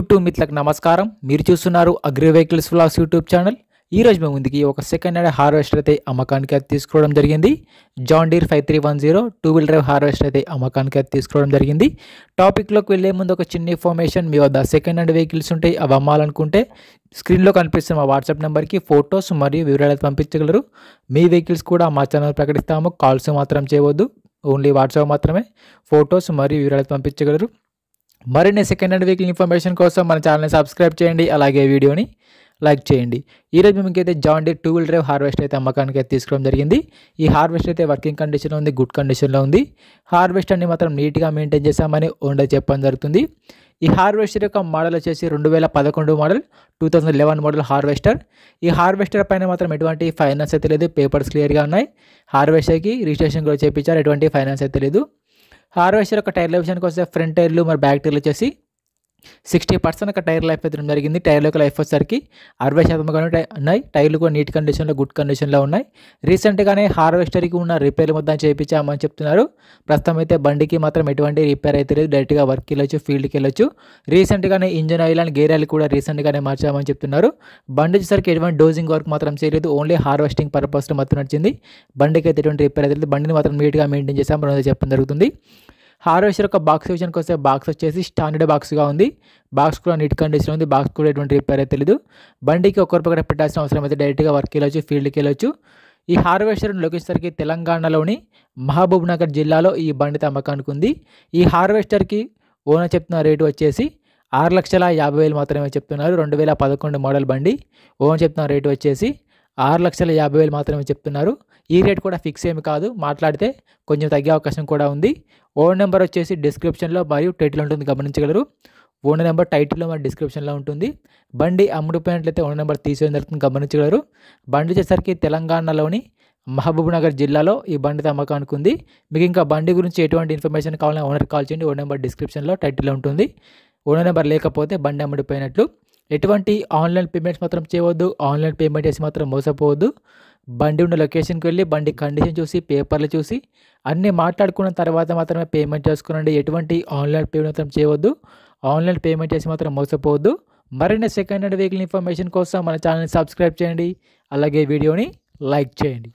YouTube మిత్లకు నమస్కారం మీరు చూస్తున్నారు agri vehicles flags YouTube channel ఈ రోజు మేము ముందుకి ఒక సెకండ్ హ్యాండ్ హార్వెస్టర్ అయితే అమ్మకానికి అది తీసుకోవడం జరిగింది John Deere five three one zero two wheel drive harvester అయితే అమ్మకానికి అది తీసుకోవడం జరిగింది టాపిక్లోకి వెళ్ళే ముందు ఒక చిన్న ఇన్ఫర్మేషన్ మీ వద్ద సెకండ్ హ్యాండ్ వెహికల్స్ ఉంటాయి అవి అమ్మాలనుకుంటే స్క్రీన్లో కనిపిస్తున్న మా వాట్సాప్ నెంబర్కి ఫొటోస్ మరియు వివరాలు పంపించగలరు మీ వెహికల్స్ కూడా మా ఛానల్ ప్రకటిస్తాము కాల్స్ మాత్రం చేయవద్దు ఓన్లీ వాట్సాప్ మాత్రమే ఫొటోస్ మరియు వివరాలు పంపించగలరు మరిన్ని సెకండ్ హ్యాండ్ వెహికల్ ఇన్ఫర్మేషన్ కోసం మన ఛానల్ని సబ్స్క్రైబ్ చేయండి అలాగే వీడియోని లైక్ చేయండి ఈరోజు ఇంకైతే John Deere two wheel drive harvest అయితే అమ్మకానికి అయితే తీసుకోవడం జరిగింది ఈ హార్వెస్ట్ అయితే వర్కింగ్ కండిషన్లో ఉంది గుడ్ కండిషన్లో ఉంది హార్వెస్ట్ అన్ని మాత్రం నీట్గా మెయింటైన్ చేశామని ఓండా చెప్పడం జరుగుతుంది ఈ హార్వెస్టర్ యొక్క మోడల్ వచ్చేసి రెండు వేల పదకొండు model two thousand eleven model harvester ఈ హార్వెస్టర్ పైన మాత్రం ఎటువంటి ఫైనాన్స్ అయితే లేదు పేపర్స్ క్లియర్గా ఉన్నాయి హార్వెస్టర్కి రిజిస్ట్రేషన్ కూడా చేయించారు ఎటువంటి ఫైనాన్స్ అయితే లేదు హార్వెస్టర్ యొక్క టైర్ల విషయానికి వస్తే ఫ్రంట్ టైర్లు మరి బ్యాక్ టైర్లు వచ్చేసి సిక్స్టీ పర్సెంట్ ఒక టైర్ లైఫ్ అయితే జరిగింది టైర్ యొక్క లైఫ్ వచ్చేసరికి అరవై శాతం టై ఉన్నాయి టైర్లు కూడా నీట్ కండిషన్లో గుడ్ కండిషన్లో ఉన్నాయి రీసెంట్గానే హార్వెస్టర్కి ఉన్న రిపేర్ మొత్తం చేయించామని చెప్తున్నారు ప్రస్తుతం అయితే బండికి మాత్రం ఎటువంటి రిపేర్ అయితే లేదు డైరెక్ట్గా వర్క్కి వెళ్ళొచ్చు ఫీల్డ్కి వెళ్ళొచ్చు రీసెంట్గానే engine oil and gear oil కూడా రీసెంట్గానే మార్చామని చెప్తున్నారు బండి వచ్చేసరికి ఎటువంటి డోజింగ్ వర్క్ మాత్రం చేయలేదు ఓన్లీ హార్వెస్టింగ్ పర్పస్లో మాత్రం నచ్చింది బండికి అయితే ఎటువంటి రిపేర్ అయితే లేదు బండిని మాత్రం నీట్గా మెయింటైన్ చేసామని చెప్పడం జరుగుతుంది హార్వెస్టర్ యొక్క బాక్స్ విషయానికి వస్తే బాక్స్ వచ్చేసి స్టాండర్డ్ బాక్స్గా ఉంది బాక్స్ కూడా నీట్ కండిషన్ ఉంది బాక్స్ కూడా ఎటువంటి రిపేర్ అయితే తెలియదు బండికి ఒక్కరి పక్కన పెట్టాల్సిన అవసరం అయితే డైరెక్ట్గా వర్క్ వెళ్ళొచ్చు ఫీల్డ్కి వెళ్ళొచ్చు ఈ హార్వెస్టర్ను లొకేసరికి తెలంగాణలోని మహబూబ్నగర్ జిల్లాలో ఈ బండి తమ్మకానికి ఉంది ఈ హార్వెస్టర్కి ఓనర్ చెప్తున్న రేటు వచ్చేసి ఆరు లక్షల యాభై వేలు మాత్రమే చెప్తున్నారు రెండు వేల పదకొండు మోడల్ బండి ఓన్ చెప్తున్న రేటు వచ్చేసి ఆరు లక్షల యాభై వేలు మాత్రమే చెప్తున్నారు ఈ రేట్ కూడా ఫిక్స్ ఏమి కాదు మాట్లాడితే కొంచెం తగ్గే అవకాశం కూడా ఉంది ఓన్ నెంబర్ వచ్చేసి డిస్క్రిప్షన్లో మరియు టైటిల్ ఉంటుంది గమనించగలరు ఓన్ నెంబర్ టైటిల్లో మరి డిస్క్రిప్షన్లో ఉంటుంది బండి అమ్ముడుపోయినట్లయితే ఓన్ నెంబర్ తీసేయడం జరుగుతుంది గమనించగలరు బండి వచ్చేసరికి తెలంగాణలోని మహబూబ్నగర్ జిల్లాలో ఈ బండి తమ్మకానికి ఉంది మీకు ఇంకా బండి గురించి ఎటువంటి ఇన్ఫర్మేషన్ కావాలని ఓనర్ కాల్ చేయండి ఓన్ నెంబర్ డిస్క్రిప్షన్లో టైటిల్లో ఉంటుంది ఓన్ నెంబర్ లేకపోతే బండి అమ్ముడిపోయినట్లు ఎటువంటి ఆన్లైన్ పేమెంట్స్ మాత్రం చేయవద్దు ఆన్లైన్ పేమెంట్ చేసి మాత్రం మోసపోవద్దు బండి ఉన్న లొకేషన్కి వెళ్ళి బండి కండిషన్ చూసి పేపర్లు చూసి అన్నీ మాట్లాడుకున్న తర్వాత మాత్రమే పేమెంట్ చేసుకోనండి ఎటువంటి ఆన్లైన్ పేమెంట్ మాత్రం చేయవద్దు ఆన్లైన్ పేమెంట్ చేసి మాత్రం మోసపోవద్దు మరిన్ని సెకండ్ హ్యాండ్ వెహికల్ ఇన్ఫర్మేషన్ కోసం మన ఛానల్ని సబ్స్క్రైబ్ చేయండి అలాగే వీడియోని లైక్ చేయండి